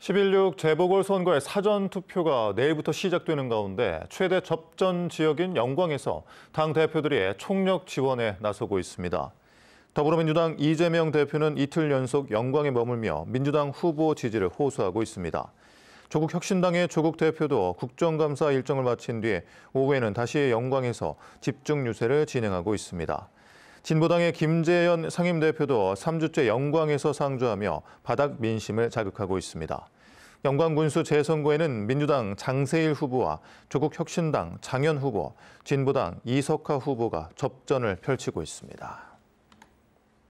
11.6 재보궐선거의 사전투표가 내일부터 시작되는 가운데 최대 접전 지역인 영광에서 당 대표들이 총력 지원에 나서고 있습니다. 더불어민주당 이재명 대표는 이틀 연속 영광에 머물며 민주당 후보 지지를 호소하고 있습니다. 조국혁신당의 조국 대표도 국정감사 일정을 마친 뒤 오후에는 다시 영광에서 집중 유세를 진행하고 있습니다. 진보당의 김재현 상임대표도 3주째 영광에서 상주하며 바닥 민심을 자극하고 있습니다. 영광군수 재선거에는 민주당 장세일 후보와 조국혁신당 장현 후보, 진보당 이석하 후보가 접전을 펼치고 있습니다.